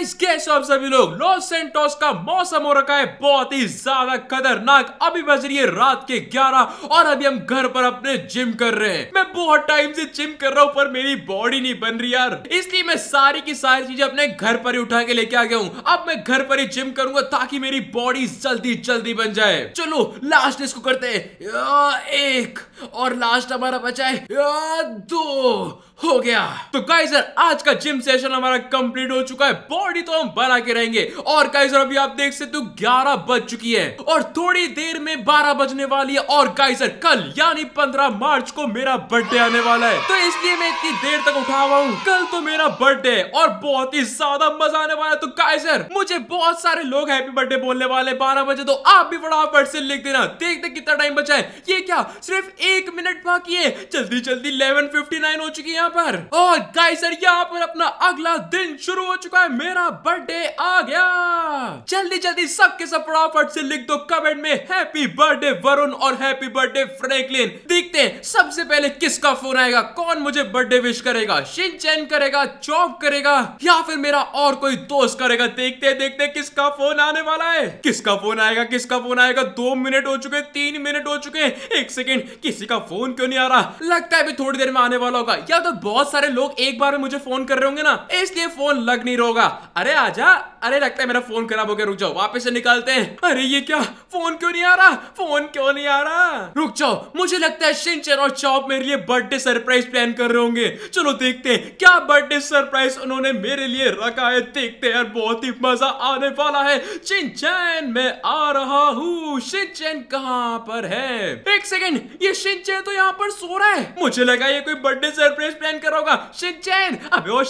Guys कैसे हो आप सभी लोग लॉस सेंटोस का मौसम हो रखा है बहुत ही ज्यादा खतरनाक अभी बज रही है रात के 11 और अभी हम घर पर अपने जिम कर रहे हैं मैं बहुत टाइम से जिम कर रहा हूँ पर मेरी बॉडी नहीं बन रही यार इसलिए मैं सारी की सारी चीजें अपने घर पर ही उठा के लेके आ गया हूँ अब मैं घर पर ही जिम करूंगा ताकि मेरी बॉडी जल्दी जल्दी बन जाए चलो लास्ट इसको करते हैं एक और लास्ट हमारा बचा है दो हो गया तो गाइस आज का जिम सेशन हमारा कंप्लीट हो चुका है थोड़ी तो हम बना के रहेंगे और गाइस अभी आप देख सकते हो ग्यारह बज चुकी है और थोड़ी देर में बारह बजने वाली है और गाइस कल यानी पंद्रह मार्च को मेरा बर्थडे आने वाला है तो इसलिए मैं इतनी देर तक उठा हुआ हूँ कल तो मेरा बर्थडे है और बहुत ही ज्यादा मजा आने वाला है तो गाइसर मुझे बहुत सारे लोग हैप्पी बर्थडे बोलने वाले बारह बजे तो आप भी बड़ा बट से लिख देना देखते कितना टाइम बचा है ये क्या सिर्फ एक मिनट बाकी है जल्दी जल्दी इलेवन हो चुकी है यहाँ पर और गाइसर यहाँ पर अपना अगला दिन शुरू हो चुका है मेरा मेरा बर्थडे आ गया जल्दी जल्दी सबके सब फटाफट से लिख दो कमेंट में हैप्पी बर्थडे वरुण और हैप्पी बर्थडे फ्रैंकलिन देखते हैं सबसे पहले किसका फोन आएगा कौन मुझे बर्थडे विश करेगा शिनचैन करेगा चौक करेगा या फिर मेरा और कोई दोस्त करेगा देखते देखते किसका फोन आने वाला है किसका फोन आएगा किसका फोन आएगा दो मिनट हो चुके तीन मिनट हो चुके एक सेकेंड किसी का फोन क्यों नहीं आ रहा लगता है अभी थोड़ी देर में आने वाला होगा या तो बहुत सारे लोग एक बार में मुझे फोन कर रहे होंगे ना इसलिए फोन लग नहीं रहा अरे आजा अरे लगता है मेरा फोन खराब हो गया रुक जाओ वापस से निकालते हैं अरे ये क्या फोन क्यों नहीं आ रहा फोन क्यों नहीं आ रहा रुक जाओ मुझे लगता है शिनचैन और चौप मेरे लिए बर्थडे सरप्राइज प्लान कर रहे होंगे चलो देखते हैं क्या बर्थडे सरप्राइज उन्होंने मेरे लिए रखा है देखते हैं बहुत ही मजा आने वाला है शिनचैन मैं आ रहा हूँ शिनचैन कहाँ पर है एक सेकेंड ये शिनचैन तो यहाँ पर सो रहा है मुझे लगा ये कोई बर्थडे सरप्राइज प्लान कर होगा शिनचैन अबे ओ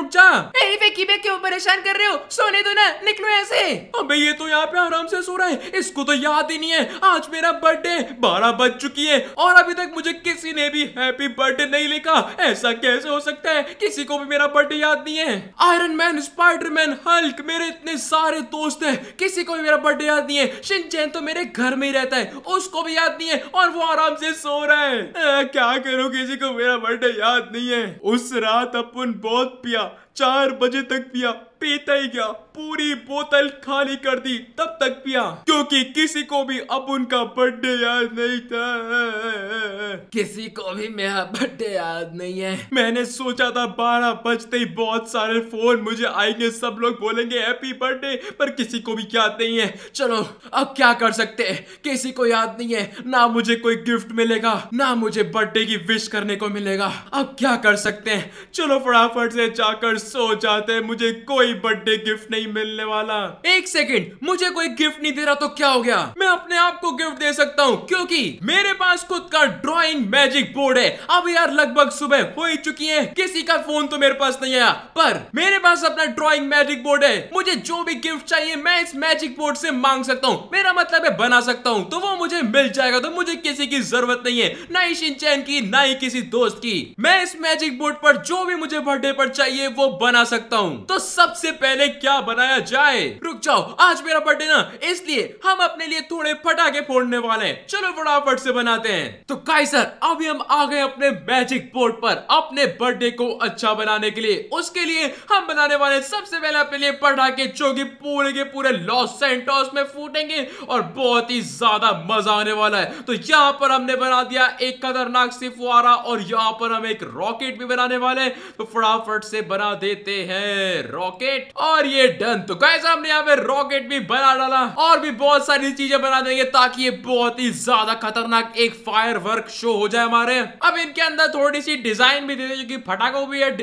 उठ जा मेरी बेकी परेशान कर रहे हो सोने दो ना निकलो ऐसे अबे ये तो यहाँ पे आराम से सो रहा है इसको तो याद ही नहीं है आज मेरा बर्थडे बारह बज चुकी है और अभी तक मुझे किसी ने भी हैप्पी बर्थडे नहीं लिखा ऐसा कैसे हो सकता है किसी को भी मेरा बर्थडे याद नहीं है आयरन मैन स्पाइडरमैन हल्क मेरे इतने सारे दोस्त है किसी को भी मेरा बर्थडे याद नहीं है शिनचैन तो मेरे घर में ही रहता है उसको भी याद नहीं है और वो आराम से सो रहा है क्या करूँ किसी को मेरा बर्थडे याद नहीं है उस रात अपन बहुत पिया चार बजे तक पिया पीता ही गया पूरी बोतल खाली कर दी तब तक पिया क्योंकि किसी को भी अब उनका बर्थडे याद नहीं था किसी को भी मेरा बर्थडे याद नहीं है मैंने सोचा था बारह बजते ही बहुत सारे फोन मुझे आएंगे सब लोग बोलेंगे हैप्पी बर्थडे पर किसी को भी याद नहीं है चलो अब क्या कर सकते हैं किसी को याद नहीं है ना मुझे कोई गिफ्ट मिलेगा ना मुझे बर्थडे की विश करने को मिलेगा अब क्या कर सकते हैं चलो फटाफट से जाकर सो जाते हैं मुझे कोई कोई बर्थडे गिफ्ट नहीं मिलने वाला एक सेकेंड मुझे कोई गिफ्ट नहीं दे रहा तो क्या हो गया मैं अपने आप को गिफ्ट दे सकता हूँ क्योंकि मेरे पास खुद का ड्रॉइंग मैजिक बोर्ड है अब यार लगभग सुबह हो ही चुकी है किसी का फोन तो मेरे पास नहीं आया पर मेरे पास अपना ड्रॉइंग मैजिक बोर्ड है मुझे जो भी गिफ्ट चाहिए मैं इस मैजिक बोर्ड से मांग सकता हूँ मेरा मतलब है बना सकता हूँ तो वो मुझे मिल जाएगा तो मुझे किसी की जरूरत नहीं है ना ही सिंचैन की ना ही किसी दोस्त की मैं इस मैजिक बोर्ड पर जो भी मुझे बर्थडे पर चाहिए वो बना सकता हूँ तो सबसे सबसे पहले क्या बनाया जाए रुक जाओ आज मेरा बर्थडे ना इसलिए हम अपने लिए थोड़े फटाके फोड़ने वाले हैं चलो फटाफट से बनाते हैं तो काइसर अभी हम आ गए अपने मैजिक बोर्ड पर अपने बर्थडे को अच्छा बनाने के लिए उसके लिए हम बनाने वाले सबसे पहले अपने लिए पटाखे जो की पूरे के पूरे लॉस सेंटोस में फूटेंगे और बहुत ही ज्यादा मजा आने वाला है तो यहाँ पर हमने बना दिया एक खतरनाक सी फुआरा और यहाँ पर हम एक रॉकेट भी बनाने वाले हैं तो फटाफट से बना देते हैं रॉकेट रॉकेट और ये डन तो गाइस हमने यहाँ पे रॉकेट भी बना डाला और भी बहुत सारी चीजें बना देंगे ताकि ये बहुत ही ज्यादा खतरनाक एक फायर वर्क शो हो जाए हमारे अब इनके अंदर थोड़ी सी डिजाइन भी दे दे क्योंकि फटाखों भी है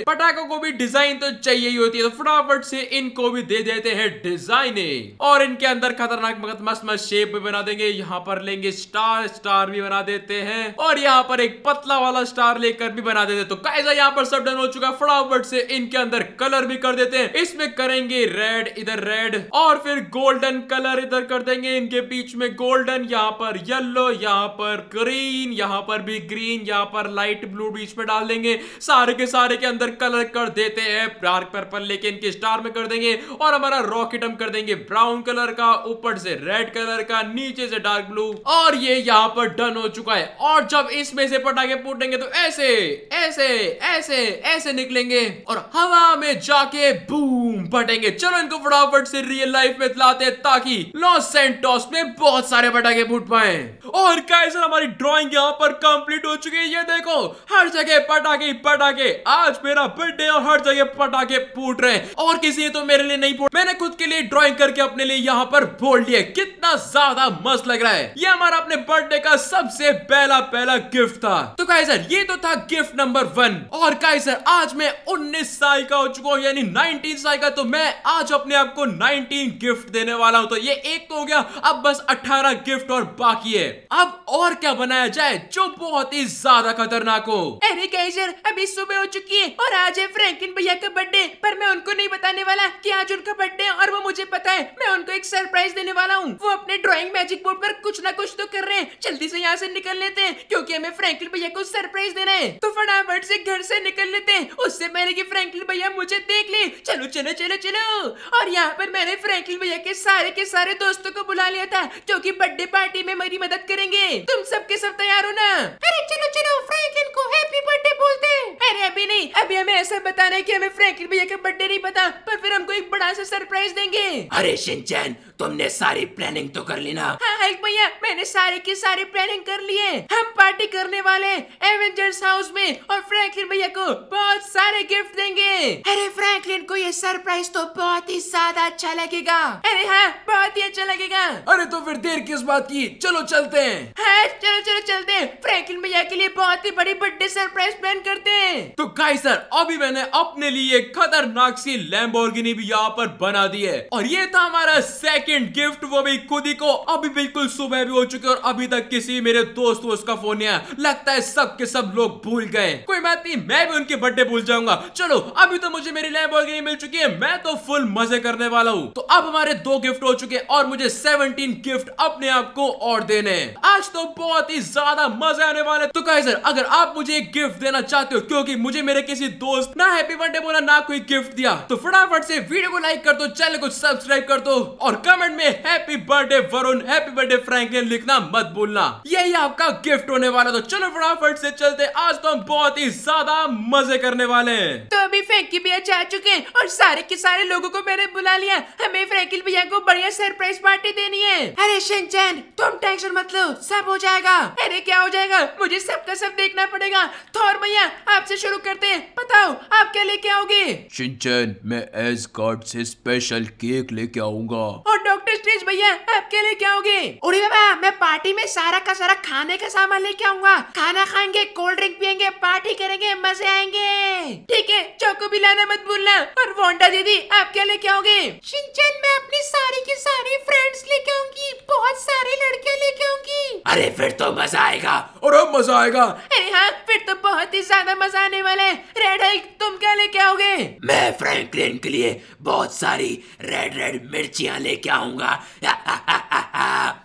को भी डिजाइन तो चाहिए ही होती है तो फटाफट से इनको भी दे देते हैं डिजाइने और इनके अंदर खतरनाक मस्त मस्त शेप भी बना देंगे यहाँ पर लेंगे स्टार स्टार भी बना देते हैं और यहाँ पर एक पतला वाला स्टार लेकर भी बना देते तो कैसा यहाँ पर सब डन हो चुका है फटाफट से इनके अंदर कलर भी कर देते हैं इस इसमें करेंगे रेड इधर रेड और फिर गोल्डन कलर इधर कर देंगे इनके बीच में गोल्डन यहाँ पर येल्लो यहाँ पर ग्रीन यहाँ पर भी ग्रीन यहाँ पर लाइट ब्लू बीच में डाल देंगे सारे के सारे के अंदर कलर कर देते हैं डार्क पर्पल लेके इनके स्टार में कर देंगे और हमारा रॉकेट हम कर देंगे ब्राउन कलर का ऊपर से रेड कलर का नीचे से डार्क ब्लू और ये यहाँ पर डन हो चुका है और जब इसमें से पटाखे फूटेंगे तो ऐसे ऐसे ऐसे ऐसे निकलेंगे और हवा में जाके बू बूम बटेंगे चलो इनको फटाफट से रियल लाइफ में लाते ताकि लॉस सेंटोस में बहुत सारे पटाखे फूट पाए और कैसे हमारी ड्रॉइंग यहाँ पर कंप्लीट हो चुकी है ये देखो हर जगह पटाखे पटाखे आज मेरा बर्थडे और हर जगह पटाखे फूट रहे और किसी ने तो मेरे लिए नहीं फूट मैंने खुद के लिए ड्रॉइंग करके अपने लिए यहाँ पर बोल लिया कितना ज्यादा मस्त लग रहा है ये हमारा अपने बर्थडे का सबसे पहला पहला गिफ्ट था तो काइजर ये तो था गिफ्ट नंबर वन और काइजर आज मैं उन्नीस साल का हो चुका हूँ यानी नाइनटीन साल आएगा तो मैं आज अपने आप को 19 गिफ्ट देने वाला हूं तो ये एक तो हो गया अब बस 18 गिफ्ट और बाकी है अब और क्या बनाया जाए जो बहुत ही ज्यादा खतरनाक हो अरे कैजर अभी सुबह हो चुकी है और आज है फ्रेंकिन भैया का बर्थडे पर मैं उनको नहीं बताने वाला की आज उनका बर्थडे और वो मुझे पता है मैं उनको एक सरप्राइज देने वाला हूँ वो अपने ड्रॉइंग मैजिक बोर्ड पर कुछ ना कुछ तो कर रहे हैं जल्दी से यहाँ से निकल लेते हैं क्योंकि हमें फ्रैंकलिन भैया को सरप्राइज देना है तो फटाफट से घर से निकल लेते हैं उससे पहले की फ्रैंकलिन भैया मुझे देख ले चलो चलो चलो चलो और यहाँ पर मैंने फ्रैंकलिन भैया के सारे के सारे दोस्तों को बुला लिया था जो कि बर्थडे पार्टी में मेरी मदद करेंगे तुम सबके सब तैयार हो ना अरे चलो चलो फ्रैंकलिन को हैप्पी बर्थडे बोलते अरे अभी नहीं अभी हमें ऐसा बताना है की हमें फ्रैंकलिन भैया का बर्थडे नहीं पता पर फिर हमको एक बड़ा सा सरप्राइज देंगे अरे शिनचैन तुमने सारी प्लानिंग तो कर ली ना हाँ, हाँ भैया मैंने सारे के सारी प्लानिंग कर लिए हम पार्टी करने वाले एवेंजर्स हाउस में और फ्रैंकलिन भैया को बहुत सारे गिफ्ट देंगे अरे फ्रैंकलिन को ये सरप्राइज तो बहुत ही ज्यादा अच्छा लगेगा अरे हाँ बहुत ही अच्छा लगेगा अरे तो फिर देर किस बात की चलो चलते हैं हाँ, चलो चलो चलते हैं फ्रैंकलिन भैया के लिए बहुत ही बड़ी बर्थडे सरप्राइज प्लान करते हैं तो गाइस सर अभी मैंने अपने लिए खतरनाक सी लैम्बोर्गिनी भी यहाँ पर बना दी है और ये था तो हमारा सेकंड गिफ्ट वो भी खुद ही को अभी बिल्कुल सुबह भी हो चुकी और अभी तक किसी मेरे दोस्त वोस्त का फोन नहीं आया लगता है सब के सब लोग भूल गए कोई बात नहीं मैं भी उनके बर्थडे भूल जाऊंगा चलो अभी तो मुझे मेरी लैम्बोर्गिनी मिल चुकी देखिए मैं तो फुल मजे करने वाला हूँ तो अब हमारे दो गिफ्ट हो चुके और मुझे सेवनटीन गिफ्ट अपने आप को और देने आज तो बहुत ही ज्यादा मजे आने वाले तो कहे सर अगर आप मुझे एक गिफ्ट देना चाहते हो क्योंकि मुझे मेरे किसी दोस्त ना हैप्पी बर्थडे बोला ना कोई गिफ्ट दिया तो फटाफट से वीडियो को लाइक कर दो चैनल को सब्सक्राइब कर दो और कमेंट में happy birthday Varun happy birthday Franklin लिखना मत भूलना यही आपका गिफ्ट होने वाला तो चलो फटाफट से चलते आज तो हम बहुत ही ज्यादा मजे करने वाले हैं तो अभी फैंकी भी अच्छा चुके हैं और सारे के सारे लोगों को मैंने बुला लिया हमें फ्रेंकिल भैया को बढ़िया सरप्राइज पार्टी देनी है अरे शिनचैन तुम टेंशन मत लो सब हो जाएगा अरे क्या हो जाएगा मुझे सबका सब देखना पड़ेगा थोर भैया आपसे शुरू करते हैं बताओ आप क्या लेके आओगे शिनचैन मैं एस गार्ड से स्पेशल केक लेके आऊंगा और डॉक्टर स्ट्रेंज भैया आप क्या लेके आओगे अरे बाबा मैं पार्टी में सारा का सारा खाने का सामान लेके आऊंगा खाना खाएंगे कोल्ड ड्रिंक पियेंगे पार्टी करेंगे मजे आएंगे ठीक है चौको भी लाना मत भूलना और नोंटा दीदी आप क्या लेके आओगे मैं अपनी सारी की सारी फ्रेंड्स लेके आऊंगी बहुत सारे लड़के लेके आऊंगी अरे फिर तो मजा आएगा और अब मजा आएगा अरे हाँ फिर तो बहुत ही ज्यादा मजा आने वाला है रेड हल्क तुम क्या लेके आओगे मैं फ्रैंकलिन के लिए बहुत सारी रेड रेड मिर्चियाँ लेके आऊंगा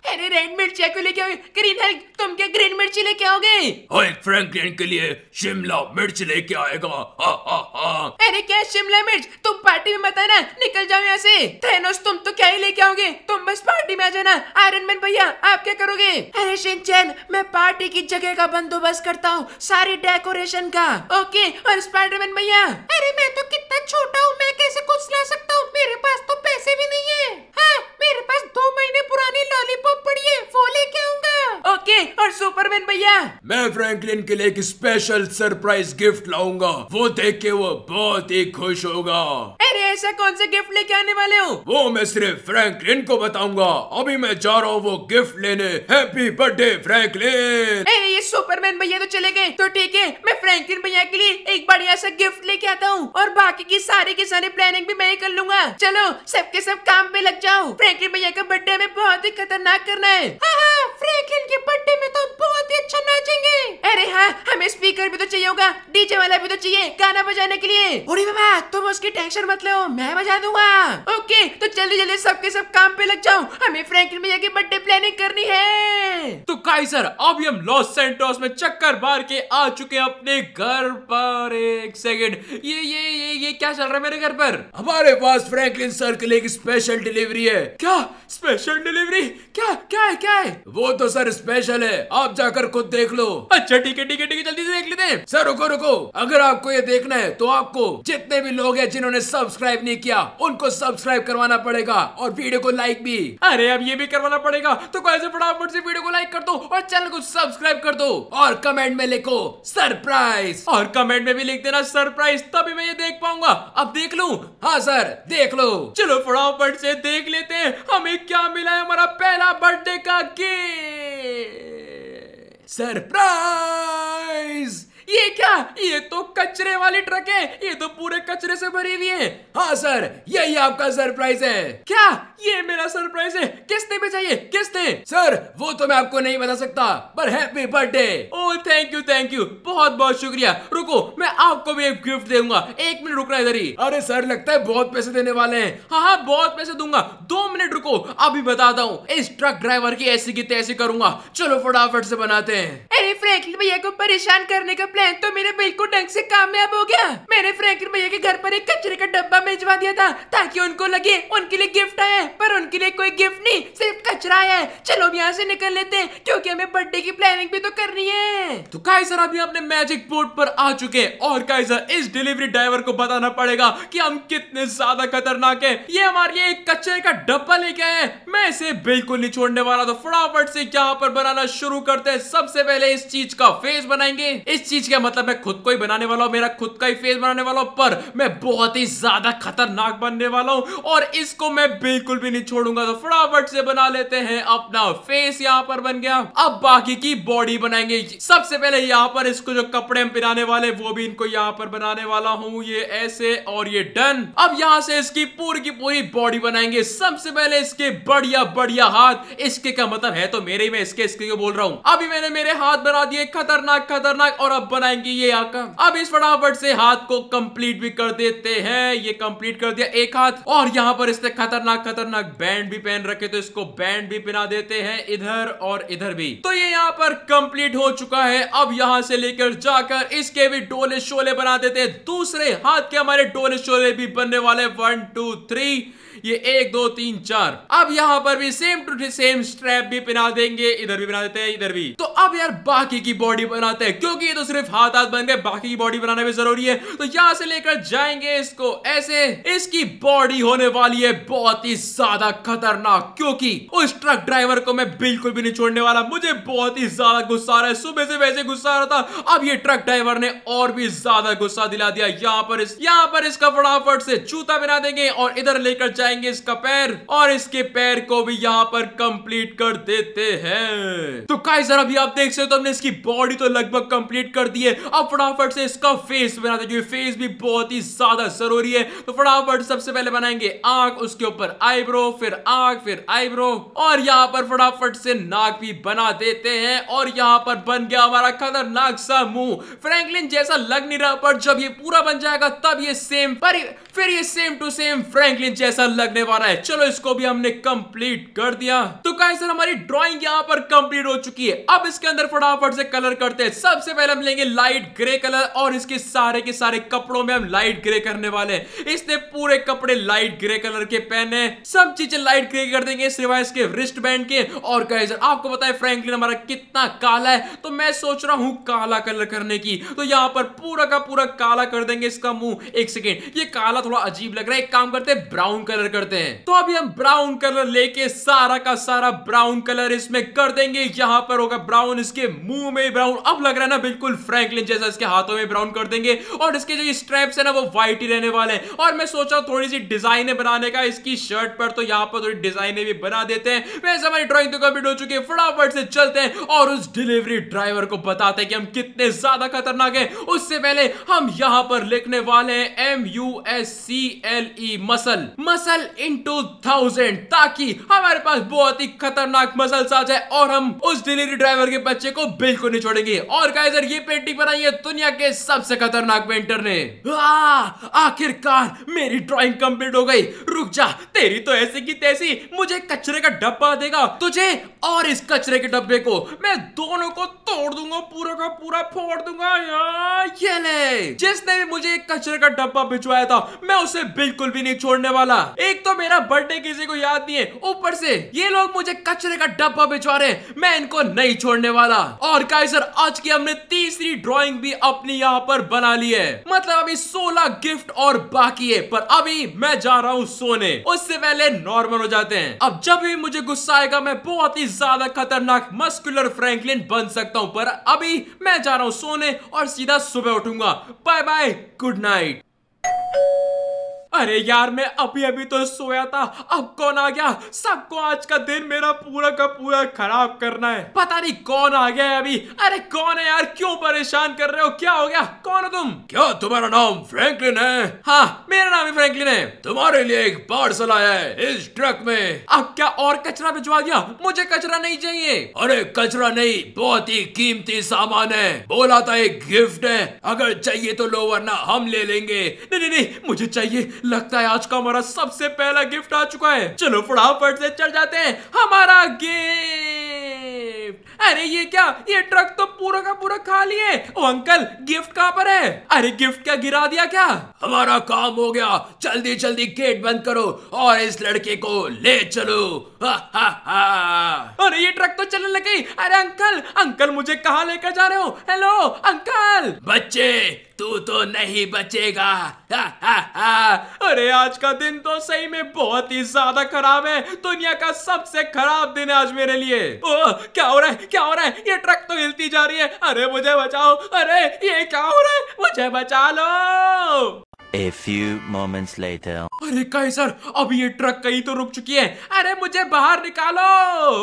अरे रेड मिर्ची को लेके आओगे ग्रीन हल्क तुम क्या ग्रीन मिर्ची लेके आओगे हाँ, फ्रैंकलिन के लिए शिमला मिर्च लेके आएगा हा, हा, हा। अरे क्या शिमला मिर्च तुम पार्टी में बताना निकल जाओ यहाँ से थेनोस तुम तो क्या ही लेके आओगे तुम बस पार्टी में आ जाना आयरन मैन भैया आप क्या करोगे अरे शिनचैन मैं पार्टी की जगह का बंदोबस्त करता हूँ सारी डेकोरेशन का ओके और स्पाइडरमैन भैया अरे मैं तो कितना छोटा हूँ मैं कैसे कुछ ला सकता हूँ मेरे पास तो पैसे भी नहीं है हाँ, मेरे पास दो महीने पुरानी लॉलीपॉप पढ़िए वो लेके आऊंगा ओके और सुपरमैन भैया मैं फ्रैंकलिन के लिए एक स्पेशल सरप्राइज गिफ्ट लाऊंगा वो देख के वो बहुत ही खुश होगा अरे ऐसा कौन सा गिफ्ट लेके आने वाले हो वो मैं सिर्फ फ्रैंकलिन को बताऊंगा अभी मैं जा रहा हूँ वो गिफ्ट लेने हैप्पी बर्थडे फ्रैंकलिन अरे ये सुपरमैन भैया तो चले गए तो ठीक है मैं फ्रैंकलिन भैया के लिए एक बढ़िया सा गिफ्ट लेके आता हूँ और बाकी की सारी की सारी प्लानिंग भी मैं ही कर लूंगा चलो सबके सब काम पे लग जाओ फ्रैंकलिन भैया का बर्थडे में बहुत ही खतरनाक करना है हाँ हाँ फ्रैंकलिन के बर्थडे में तो बहुत ही अच्छा नाचेंगे अरे हाँ हमें स्पीकर भी तो चाहिए होगा डीजे वाला भी तो चाहिए गाना बजाने के लिए अरे मामा तुम उसकी टेंशन मत लो मैं बजा दूंगा ओके तो जल्दी जल्दी सबके सब काम पे लग जाऊ हमें फ्रेंकिन भैया की बर्थडे प्लानिंग करनी है तो काई सर अभी हम लॉस सेंटोस में चक्कर मार के आ चुके हैं अपने घर पर एक सेकेंड ये ये ये ये क्या चल रहा है मेरे घर पर हमारे पास फ्रैंकलिन सर के लिए एक स्पेशल डिलीवरी है क्या स्पेशल डिलीवरी क्या क्या है क्या है वो तो सर स्पेशल है आप जाकर खुद देख लो अच्छा ठीक है ठीक है ठीक है जल्दी से देख लेते हैं सर रुको रुको अगर आपको ये देखना है तो आपको जितने भी लोग हैं जिन्होंने सब्सक्राइब नहीं किया उनको सब्सक्राइब करवाना पड़ेगा पड़ेगा और वीडियो को लाइक भी अरे अब ये भी करवाना पड़ेगा तो कैसे फटाफट से वीडियो को लाइक कर दो और चैनल को सब्सक्राइब कर दो और कमेंट में लिखो सरप्राइज और कमेंट में भी लिख देना सरप्राइज तभी मैं ये देख पाऊंगा अब देख लू हाँ सर देख लो चलो फटाफट से देख लेते हैं हमें क्या मिला है हमारा पहला बर्थडे का सरप्राइज ये क्या ये तो कचरे वाली ट्रक है ये तो पूरे कचरे से भरी हुई है हाँ सर यही आपका सरप्राइज है क्या ये मेरा सरप्राइज है किसने भेजाइए किसने सर वो तो मैं आपको नहीं बता सकता पर happy birthday oh thank you thank you बहुत बहुत शुक्रिया रुको मैं आपको भी एक गिफ्ट दूंगा एक मिनट रुकना इधर ही अरे सर लगता है बहुत पैसे देने वाले हैं हाँ हाँ बहुत पैसे दूंगा दो मिनट रुको अभी बताता हूँ इस ट्रक ड्राइवर की ऐसी की तैसी करूंगा चलो फटाफट से बनाते हैं फ्रैंकलिन भैया को परेशान करने का प्लान तो मेरे बिल्कुल ढंग से कामयाब हो गया मैंने फ्रैंकलिन भैया के घर पर एक कचरे का डब्बा भिजवा दिया था ताकि उनको लगे उनके लिए गिफ्ट आया है पर उनके लिए कोई गिफ्ट नहीं सिर्फ कचरा आया है चलो अब यहाँ से निकल लेते हैं क्योंकि हमें बर्थडे की प्लानिंग भी तो करनी है तो काइजर अभी अपने मैजिक बोर्ड पर आ चुके और काइजर इस डिलीवरी ड्राइवर को बताना पड़ेगा कि हम कितने ज्यादा खतरनाक है ये हमारे लिए एक कचरे का डब्बा लेके आए मैं इसे बिल्कुल नहीं छोड़ने वाला तो फटाफट से यहाँ पर बनाना शुरू करते हैं सबसे पहले इस चीज का फेस बनाएंगे इस चीज का मतलब मैं खुद को ही बनाने वाला हूँ मेरा खुद का ही फेस बनाने वाला हूँ पर मैं बहुत ही ज्यादा खतरनाक बनने वाला हूँ और इसको मैं बिल्कुल भी नहीं छोड़ूंगा तो फटाफट से बना लेते हैं अपना फेस यहाँ पर बन गया अब बाकी की बॉडी बनाएंगे सबसे पहले यहाँ पर इसको जो कपड़े हम पिराने वाले वो भी इनको यहाँ पर बनाने वाला हूँ ये ऐसे और ये डन अब यहाँ से इसकी पूरी की पूरी बॉडी बनाएंगे सबसे पहले इसके बढ़िया बढ़िया हाथ इसके का मतलब है तो मेरे ही मैं इसके इसके बोल रहा हूँ अभी मैंने मेरे हाथ बना दिए खतरनाक खतरनाक और अब बनाएंगे ये आका अब इस फटाफट से हाथ को कंप्लीट भी कर देते हैं ये कंप्लीट कर दिया एक हाथ और यहाँ पर इसने खतरनाक खतरनाक बैंड भी पहन रखे तो इसको बैंड भी पहना देते हैं इधर और इधर भी तो ये यहाँ पर कंप्लीट हो चुका है अब यहाँ से लेकर जाकर इसके भी डोले शोले बना देते हैं दूसरे हाथ के हमारे डोले शोले भी बनने वाले वन टू थ्री ये एक दो तीन चार अब यहाँ पर भी सेम टू सेम स्ट्रैप भी पहना देंगे इधर भी बना देते हैं इधर भी तो अब यार बाकी की बॉडी बनाते हैं क्योंकि ये तो सिर्फ हाथ हाथ बन गए बाकी की बॉडी बनाने भी जरूरी है तो यहाँ से लेकर जाएंगे इसको ऐसे इसकी बॉडी होने वाली है बहुत ही ज्यादा खतरनाक क्योंकि उस ट्रक ड्राइवर को मैं बिल्कुल भी नहीं छोड़ने वाला मुझे बहुत ही ज्यादा गुस्सा आ रहा है सुबह से वैसे गुस्सा आ रहा था अब ये ट्रक ड्राइवर ने और भी ज्यादा गुस्सा दिला दिया यहाँ पर इस यहाँ पर इसका फटाफट से जूता बना देंगे और इधर लेकर जाएंगे इसका पैर और इसके पैर को भी यहाँ पर कंप्लीट कर देते हैं तो कई सर अभी आप देख सकते हो तो हमने ने इसकी बॉडी तो लगभग कंप्लीट कर दी है अब फटाफट से इसका फेस बनाते क्योंकि फेस भी बहुत ही ज्यादा जरूरी है तो फटाफट सबसे पहले बनाएंगे आंख उसके ऊपर आईब्रो फिर आंख फिर आईब्रो और यहाँ पर फटाफट से नाक भी बना देते हैं और यहाँ पर बन गया हमारा खतरनाक सा मुंह फ्रैंकलिन जैसा लग नहीं रहा पर जब ये पूरा बन जाएगा तब ये सेम पर फिर ये सेम टू सेम फ्रैंकलिन जैसा लगने वाला है चलो इसको भी हमने कंप्लीट कर दिया तो कैसे हमारी ड्राइंग यहाँ पर कंप्लीट हो चुकी है अब इसके अंदर फटाफट फटाफट से कलर करते हैं सबसे पहले हम लेंगे लाइट ग्रे कलर और इसके सारे के सारे कपड़ों में हम लाइट ग्रे करने वाले हैं इसने पूरे कपड़े लाइट ग्रे कलर के पहने सब चीजें लाइट ग्रे कर देंगे सिवाय इसके रिस्ट बैंड के और गाइस आपको बताए फ्रैंकलिन हमारा कितना काला है तो मैं सोच रहा हूँ काला कलर करने की तो यहाँ पर पूरा का पूरा काला कर देंगे इसका मुंह एक सेकेंड ये काला थोड़ा अजीब लग रहा है एक काम करते हैं ब्राउन कलर करते हैं तो अभी हम ब्राउन कलर लेके सारा का सारा ब्राउन कलर इसमें कर देंगे यहाँ पर होगा ब्राउन इसके मुंह मुंह में ब्राउन अब लग रहा है ना बिल्कुल फ्रैंकलिन जैसा इसके हाथों में ब्राउन कर देंगे और इसके जो स्ट्रैप्स है ना वो व्हाइट ही रहने वाले हैं और मैं सोच रहा हूँ थोड़ी सी डिजाइन है बनाने का इसकी शर्ट पर तो यहाँ पर थोड़ी डिजाइने भी बना देते हैं वैसे हमारी ड्रॉइंग तो कंप्लीट हो चुकी है फटाफट से चलते हैं और उस डिलीवरी ड्राइवर को बताते हैं कि हम कितने ज्यादा खतरनाक है उससे पहले हम यहाँ पर लिखने वाले हैं M U S C L E muscle muscle into thousand ताकि हमारे पास बहुत ही खतरनाक मसल्स आ जाए और हम उस डिलीवरी ड्राइवर के बच्चे को बिल्कुल नहीं छोड़ेंगे और गाइजर ये पेंटिंग बनाई है दुनिया के सबसे खतरनाक पेंटर ने आखिरकार मेरी ड्राइंग कंप्लीट हो गई रुक जा तेरी तो ऐसी की तैसी मुझे कचरे का डब्बा देगा तुझे और इस कचरे के डब्बे को मैं दोनों को तोड़ दूंगा पूरा का पूरा फोड़ दूंगा यार ये ले जिसने भी मुझे एक कचरे का डब्बा भिजवाया था मैं उसे बिल्कुल भी नहीं छोड़ने वाला एक तो मेरा बर्थडे किसी को याद नहीं है ऊपर से ये लोग मुझे कचरे का डब्बा भिजवा रहे मैं इनको नहीं छोड़ने वाला और और काइजर आज की हमने तीसरी ड्राइंग भी अपनी यहाँ पर बना ली है मतलब अभी 16 गिफ्ट और बाकी है पर अभी मैं जा रहा हूँ सोने उससे पहले नॉर्मल हो जाते हैं अब जब भी मुझे गुस्सा आएगा मैं बहुत ही ज्यादा खतरनाक मस्कुलर फ्रैंकलिन बन सकता हूँ पर अभी मैं जा रहा हूँ सोने और सीधा सुबह उठूंगा बाय बाय गुड नाइट अरे यार मैं अभी अभी तो सोया था अब कौन आ गया सबको आज का दिन मेरा पूरा का पूरा खराब करना है पता नहीं कौन आ गया अभी अरे कौन है यार क्यों परेशान कर रहे हो क्या हो गया कौन हो तुम क्या तुम्हारा नाम फ्रैंकलिन है हाँ मेरा नाम ही फ्रैंकलिन है तुम्हारे लिए एक पार्सल आया है इस ट्रक में अब क्या और कचरा भिजवा दिया मुझे कचरा नहीं चाहिए अरे कचरा नहीं बहुत ही कीमती सामान है बोला था एक गिफ्ट है अगर चाहिए तो लो वरना हम ले लेंगे नहीं नहीं नहीं मुझे चाहिए लगता है आज का हमारा सबसे पहला गिफ्ट आ चुका है चलो फटाफट से चल जाते हैं हमारा गिफ्ट अरे ये क्या ये ट्रक तो पूरा का पूरा खाली है ओ अंकल गिफ्ट कहाँ पर है अरे गिफ्ट क्या गिरा दिया क्या हमारा काम हो गया जल्दी जल्दी गेट बंद करो और इस लड़के को ले चलो अरे ये ट्रक तो चलने लगी अरे अंकल अंकल मुझे कहाँ लेकर जा रहे हो हेलो अंकल बच्चे तू तो नहीं बचेगा हा, हा, हा। अरे आज का दिन तो सही में बहुत ही ज्यादा खराब है दुनिया का सबसे खराब दिन है आज मेरे लिए ओ क्या हो रहा है क्या हो रहा है ये ट्रक तो हिलती जा रही है अरे मुझे बचाओ अरे ये क्या हो रहा है मुझे बचा लो A few moments later. अरे कहीं सर अब ये ट्रक कहीं तो रुक चुकी है अरे मुझे बाहर निकालो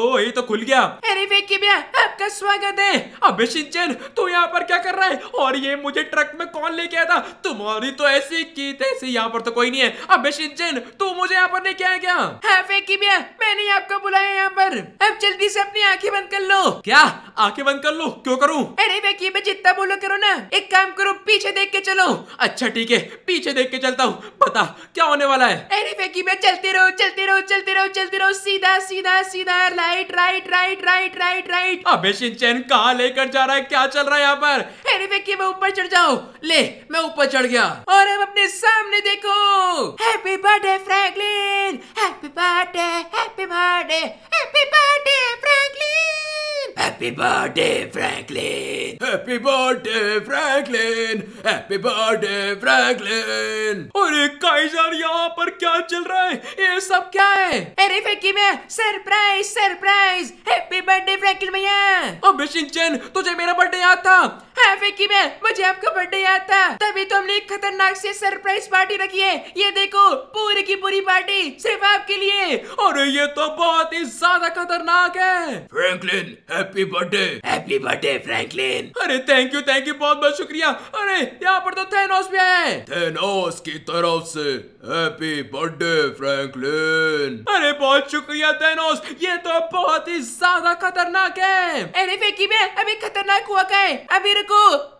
ओ ये तो खुल गया अरे वेकी भैया आपका स्वागत है अबे शिंचन तू यहाँ पर क्या कर रहा है और ये मुझे ट्रक में कौन लेके आया था तुम्हारी तो ऐसी की तैसी यहाँ पर तो कोई नहीं है अबे शिंचन तू मुझे यहाँ पर लेके आया क्या हाँ भैया मैंने आपको बुलाया यहाँ पर अब जल्दी से अपनी आँखें बंद कर लो क्या आंखें बंद कर लो क्यों करूँ अरे वेकी भैया जितना बोलो करो ना एक काम करो पीछे देख के चलो अच्छा ठीक है पीछे देख के चलता हूँ पता क्या होने वाला है अरे बेकी मैं चलते रहो चलते रहो चलते रहो चलते रहो सीधा सीधा सीधा right right right right right right अबे शिनचैन कहाँ लेकर जा रहा है क्या चल रहा है यहाँ पर अरे बेकी मैं ऊपर चढ़ जाओ ले मैं ऊपर चढ़ गया और अब अपने सामने देखो happy birthday Franklin happy birthday happy birthday happy birthday Franklin Happy birthday, Franklin! Happy birthday, Franklin! Happy birthday, Franklin! अरे काइजर यहाँ पर क्या चल रहा है ये सब क्या है अरे फेंकी में surprise surprise happy birthday Franklin भैया अबे शिनचैन तुझे मेरा बर्थडे याद था फिक्की मुझे आपका बर्थडे याद था तभी तो हमने एक खतरनाक से सरप्राइज पार्टी रखी है ये देखो पूरी की पूरी पार्टी सिर्फ आपके लिए अरे ये तो बहुत ही ज्यादा खतरनाक है Franklin happy birthday happy birthday Franklin अरे थैंक यू थैंक यू बहुत बहुत शुक्रिया अरे यहाँ पर तो थेनोस भी है थेनोस की तरफ से Happy birthday, Franklin. अरे बहुत शुक्रिया थैनोस ये तो बहुत ही ज्यादा खतरनाक है अरे फेंकी में अभी खतरनाक हुआ क्या? अभी रुको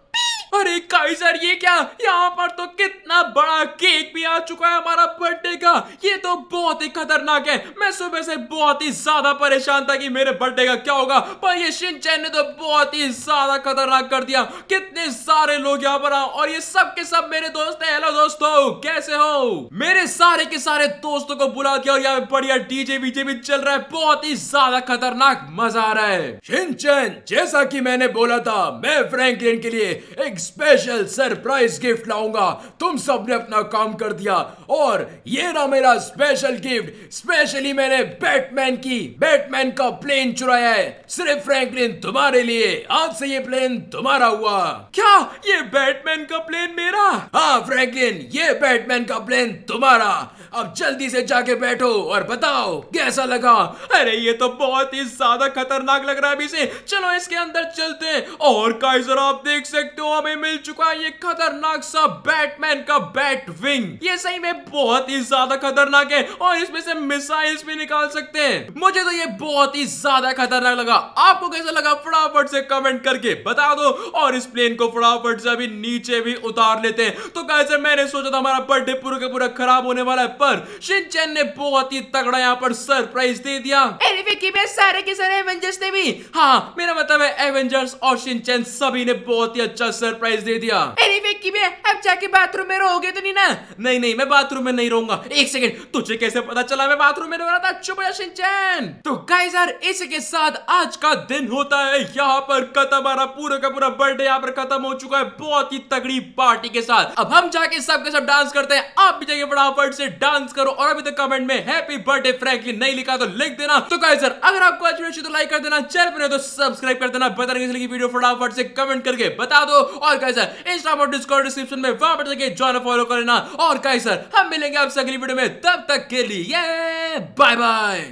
अरे काइजर ये क्या यहाँ पर तो कितना बड़ा केक भी आ चुका है हमारा बर्थडे का ये तो बहुत ही खतरनाक है मैं सुबह से बहुत ही ज्यादा परेशान था कि मेरे बर्थडे का क्या होगा पर ये शिनचैन ने तो बहुत ही ज्यादा खतरनाक कर दिया कितने सारे लोग यहाँ पर आओ और ये सब के सब मेरे दोस्त है हेलो दोस्तों कैसे हो मेरे सारे के सारे दोस्तों को बुला दिया और यहाँ बढ़िया डीजे वीजे भी चल रहा है बहुत ही ज्यादा खतरनाक मजा आ रहा है शिनचैन जैसा की मैंने बोला था मैं फ्रेंकलिन के लिए एक स्पेशल सरप्राइज गिफ्ट लाऊंगा तुम सब ने अपना काम कर दिया और ये ना मेरा स्पेशल गिफ्ट स्पेशली मैंने बैटमैन की बैटमैन का प्लेन चुराया है सिर्फ फ्रैंकलिन तुम्हारे लिए आज से ये प्लेन तुम्हारा हुआ क्या ये बैटमैन का प्लेन मेरा हाँ फ्रैंकलिन ये बैटमैन का प्लेन तुम्हारा अब जल्दी से जाके बैठो और बताओ कैसा लगा अरे ये तो बहुत ही ज्यादा खतरनाक लग रहा है अभी से चलो इसके अंदर चलते हैं और काइजर आप देख सकते हो हमें हमें मिल चुका है ये खतरनाक सा बैटमैन का बैट विंग ये सही में बहुत ही ज्यादा खतरनाक है और इसमें से मिसाइल्स भी निकाल सकते हैं मुझे तो ये बहुत ही ज्यादा खतरनाक लगा आपको कैसा लगा फटाफट से कमेंट करके बता दो और इस प्लेन को फटाफट से अभी नीचे भी उतार लेते हैं तो कैसे मैंने सोचा था हमारा बर्थडे पूरा का पूरा खराब होने वाला है पर शिनचैन ने बहुत ही तगड़ा यहाँ पर सरप्राइज दे दिया सारे के सारे एवेंजर्स ने भी हाँ मेरा मतलब है एवेंजर्स और शिनचैन सभी ने बहुत ही अच्छा surprise sürpriz diye. Elifek gibi अब जाके बाथरूम में रहोगे तो नहीं ना नहीं नहीं मैं बाथरूम में नहीं रहूंगा एक सेकेंड तुझे कैसे पता चला मैं बाथरूम में रो रहा था चुप शिनचैन तो गाइस यार इसी के साथ आज का दिन होता है यहाँ पर खत्म हमारा पूरा का पूरा बर्थडे यहाँ पर खत्म हो चुका है बहुत ही तगड़ी पार्टी के साथ अब हम जाके सब के सब डांस करते हैं आप भी जाइए फटाफट से डांस करो और अभी तक कमेंट में हैप्पी बर्थडे फ्रेंकली नहीं लिखा तो लिख देना तो गाइस यार अगर आपको अच्छी अच्छी तो लाइक कर देना चैनल पर तो सब्सक्राइब कर देना बता रहे वीडियो फटाफट से कमेंट करके बता दो और गाइस यार इंस्टाग्राम और डिस्कॉर्ड डिस्क्रिप्शन डिस्क्रिप्शन में वहां पर जाके ज्वाइन फॉलो करना और कहीं सर हम मिलेंगे आपसे अगली वीडियो में तब तक के लिए बाय बाय